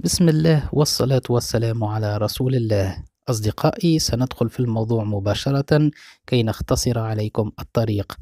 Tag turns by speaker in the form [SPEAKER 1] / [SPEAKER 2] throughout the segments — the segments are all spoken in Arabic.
[SPEAKER 1] بسم الله والصلاة والسلام على رسول الله أصدقائي سندخل في الموضوع مباشرة كي نختصر عليكم الطريق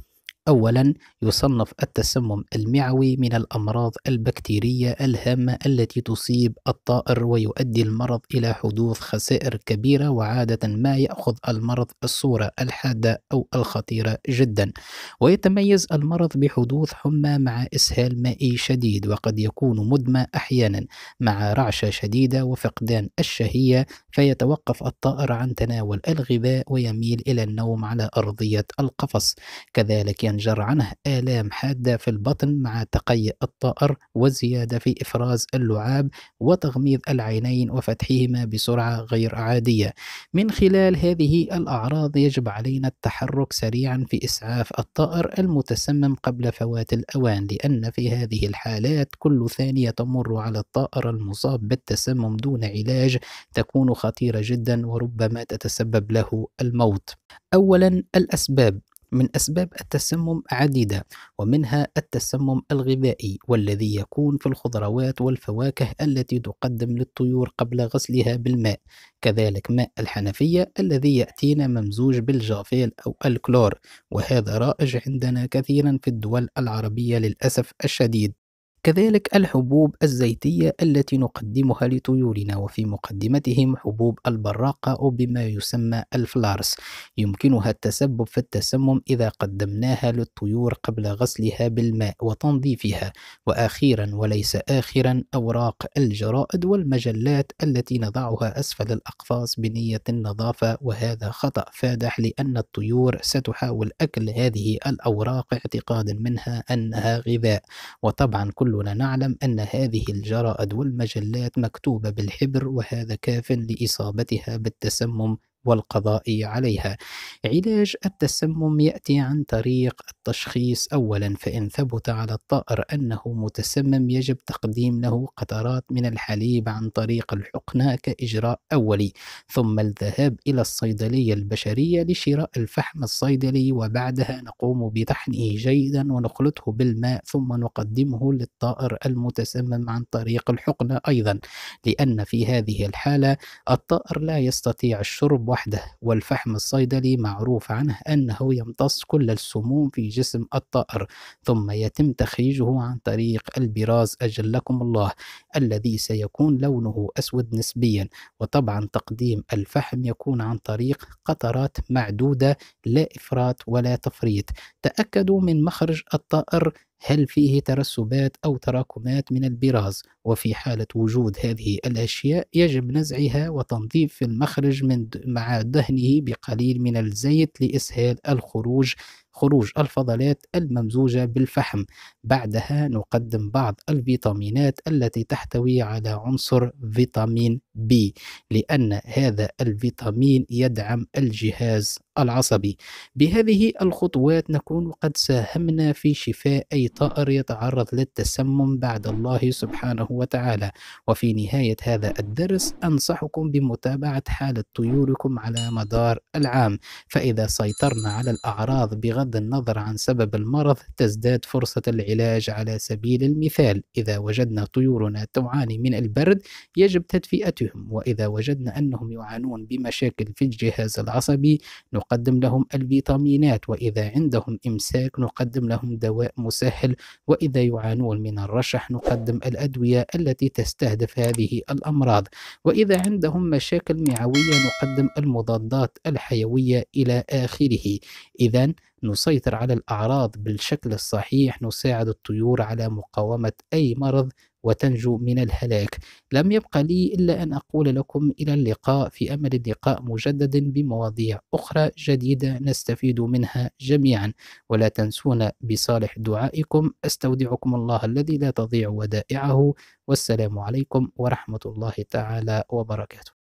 [SPEAKER 1] أولا يصنف التسمم المعوي من الأمراض البكتيرية الهامة التي تصيب الطائر ويؤدي المرض إلى حدوث خسائر كبيرة وعادة ما يأخذ المرض الصورة الحادة أو الخطيرة جدا ويتميز المرض بحدوث حمى مع إسهال مائي شديد وقد يكون مدمى أحيانا مع رعشة شديدة وفقدان الشهية فيتوقف الطائر عن تناول الغذاء ويميل إلى النوم على أرضية القفص كذلك ينجر عنه آلام حادة في البطن مع تقيأ الطائر وزيادة في إفراز اللعاب وتغميض العينين وفتحهما بسرعة غير عادية من خلال هذه الأعراض يجب علينا التحرك سريعا في إسعاف الطائر المتسمم قبل فوات الأوان لأن في هذه الحالات كل ثانية تمر على الطائر المصاب بالتسمم دون علاج تكون خطيرة جدا وربما تتسبب له الموت. أولا الأسباب من أسباب التسمم عديدة ومنها التسمم الغذائي والذي يكون في الخضروات والفواكه التي تقدم للطيور قبل غسلها بالماء كذلك ماء الحنفية الذي يأتينا ممزوج بالجافيل أو الكلور وهذا رائج عندنا كثيرا في الدول العربية للأسف الشديد كذلك الحبوب الزيتية التي نقدمها لطيورنا وفي مقدمتهم حبوب البراقة أو بما يسمى الفلارس يمكنها التسبب في التسمم إذا قدمناها للطيور قبل غسلها بالماء وتنظيفها وأخيرا وليس آخرا أوراق الجرائد والمجلات التي نضعها أسفل الأقفاص بنية النظافة وهذا خطأ فادح لأن الطيور ستحاول أكل هذه الأوراق اعتقادا منها أنها غذاء وطبعا كل كلنا نعلم أن هذه الجرائد والمجلات مكتوبة بالحبر وهذا كاف لإصابتها بالتسمم والقضاء عليها. علاج التسمم يأتي عن طريق التشخيص أولا فإن ثبت على الطائر أنه متسمم يجب تقديم له قطرات من الحليب عن طريق الحقنة كإجراء أولي ثم الذهاب إلى الصيدلية البشرية لشراء الفحم الصيدلي وبعدها نقوم بطحنه جيدا ونخلطه بالماء ثم نقدمه للطائر المتسمم عن طريق الحقنة أيضا لأن في هذه الحالة الطائر لا يستطيع الشرب وحده والفحم الصيدلي معروف عنه أنه يمتص كل السموم في جسم الطائر ثم يتم تخريجه عن طريق البراز أجلكم الله الذي سيكون لونه أسود نسبيا وطبعا تقديم الفحم يكون عن طريق قطرات معدودة لا إفراط ولا تفريط تأكدوا من مخرج الطائر هل فيه ترسبات أو تراكمات من البراز وفي حالة وجود هذه الأشياء يجب نزعها وتنظيف في المخرج من مع دهنه بقليل من الزيت لإسهال الخروج خروج الفضلات الممزوجة بالفحم بعدها نقدم بعض الفيتامينات التي تحتوي على عنصر فيتامين بي لأن هذا الفيتامين يدعم الجهاز العصبي بهذه الخطوات نكون قد ساهمنا في شفاء أي طائر يتعرض للتسمم بعد الله سبحانه وتعالى وفي نهاية هذا الدرس أنصحكم بمتابعة حالة طيوركم على مدار العام فإذا سيطرنا على الأعراض بغض النظر عن سبب المرض تزداد فرصة العلاج على سبيل المثال إذا وجدنا طيورنا تعاني من البرد يجب تدفئتهم وإذا وجدنا أنهم يعانون بمشاكل في الجهاز العصبي نقوم نقدم لهم الفيتامينات وإذا عندهم إمساك نقدم لهم دواء مسهل وإذا يعانون من الرشح نقدم الأدوية التي تستهدف هذه الأمراض وإذا عندهم مشاكل معوية نقدم المضادات الحيوية إلى آخره إذا نسيطر على الأعراض بالشكل الصحيح نساعد الطيور على مقاومة أي مرض وتنجو من الهلاك لم يبقى لي إلا أن أقول لكم إلى اللقاء في أمل اللقاء مجدد بمواضيع أخرى جديدة نستفيد منها جميعا ولا تنسونا بصالح دعائكم أستودعكم الله الذي لا تضيع ودائعه والسلام عليكم ورحمة الله تعالى وبركاته